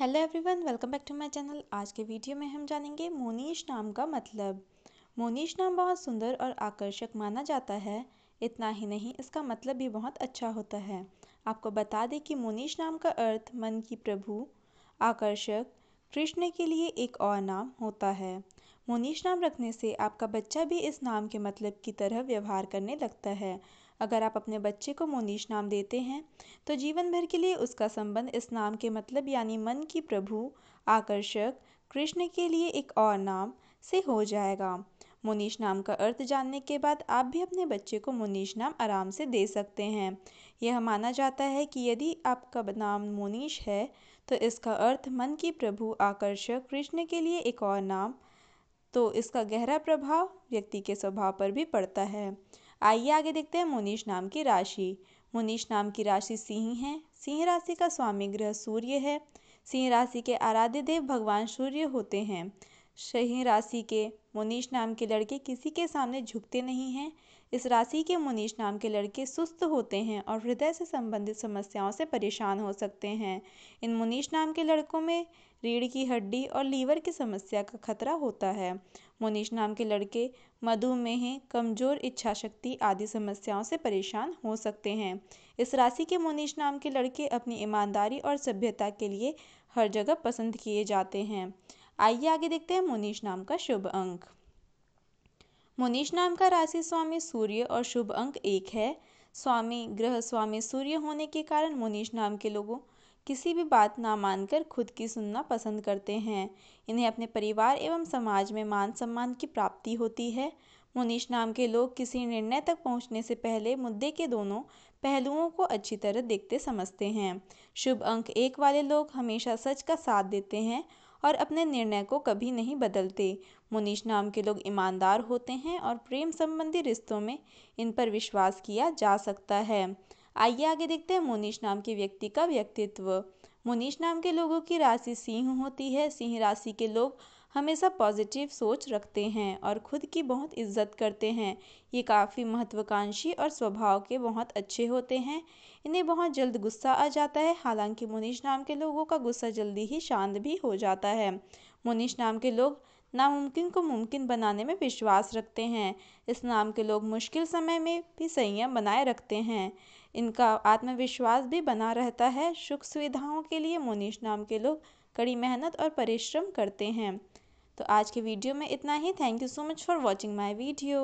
hello everyone welcome back to my channel आज के video में हम जानेंगे मोनीश नाम का मतलब मोनीश नाम बहुत सुंदर और आकर्षक माना जाता है इतना ही नहीं इसका मतलब भी बहुत अच्छा होता है आपको बता दें कि मोनीश नाम का अर्थ मन की प्रभु आकर्षक कृष्ण के लिए एक और नाम होता है मोनीश नाम रखने से आपका बच्चा भी इस नाम के मतलब की तरह व्यवहार करने लगता है अगर आप अपने बच्चे को मोनीश नाम देते हैं तो जीवन भर के लिए उसका संबंध इस नाम के मतलब यानी मन की प्रभु आकर्षक कृष्ण के लिए एक और नाम से हो जाएगा मोनीश नाम का अर्थ जानने के बाद आप भी अपने बच्चे को मोनीश नाम आराम से दे सकते हैं यह माना जाता है कि यदि आपका नाम मोनीश है तो इसका अर्थ मन की प्रभु आकर्षक कृष्ण के लिए एक और नाम तो इसका गहरा प्रभाव व्यक्ति के स्वभाव पर भी पड़ता है आइए आगे देखते हैं मुनीष नाम की राशि मुनीष नाम की राशि सिंह है सिंह राशि का स्वामी ग्रह सूर्य है सिंह राशि के आराध्य देव भगवान सूर्य होते हैं सिंह राशि के मुनीष नाम के लड़के किसी के सामने झुकते नहीं हैं इस राशि के मुनीष नाम के लड़के सुस्त होते हैं और हृदय से संबंधित समस्याओं से परेशान हो सकते हैं इन मुनीष नाम के लड़कों में रीढ़ की हड्डी और लीवर की समस्या का खतरा होता है मुनीष नाम के लड़के मधुमेह कमजोर इच्छा शक्ति आदि समस्याओं से परेशान हो सकते हैं इस राशि के मुनीश नाम के लड़के अपनी ईमानदारी और सभ्यता के लिए हर जगह पसंद किए जाते हैं आइए आगे देखते हैं मुनीष नाम का शुभ अंक मुनीष नाम का राशि स्वामी सूर्य और शुभ अंक एक है स्वामी ग्रह स्वामी सूर्य होने के कारण मुनीष नाम के लोगों किसी भी बात ना मानकर खुद की सुनना पसंद करते हैं इन्हें अपने परिवार एवं समाज में मान सम्मान की प्राप्ति होती है मुनीष नाम के लोग किसी निर्णय तक पहुंचने से पहले मुद्दे के दोनों पहलुओं को अच्छी तरह देखते समझते हैं शुभ अंक एक वाले लोग हमेशा सच का साथ देते हैं और अपने निर्णय को कभी नहीं बदलते मुनीश नाम के लोग ईमानदार होते हैं और प्रेम संबंधी रिश्तों में इन पर विश्वास किया जा सकता है आइए आगे देखते हैं मुनीश नाम के व्यक्ति का व्यक्तित्व मुनीश नाम के लोगों की राशि सिंह होती है सिंह राशि के लोग हमेशा पॉजिटिव सोच रखते हैं और खुद की बहुत इज्जत करते हैं ये काफ़ी महत्वाकांक्षी और स्वभाव के बहुत अच्छे होते हैं इन्हें बहुत जल्द गुस्सा आ जाता है हालांकि मुनीष नाम के लोगों का गुस्सा जल्दी ही शांत भी हो जाता है मुनीष नाम के लोग नामुमकिन को मुमकिन बनाने में विश्वास रखते हैं इस नाम के लोग मुश्किल समय में भी संयम बनाए रखते हैं इनका आत्मविश्वास भी बना रहता है सुख सुविधाओं के लिए मुनीष नाम के लोग कड़ी मेहनत और परिश्रम करते हैं तो आज के वीडियो में इतना ही thank you so much for watching my video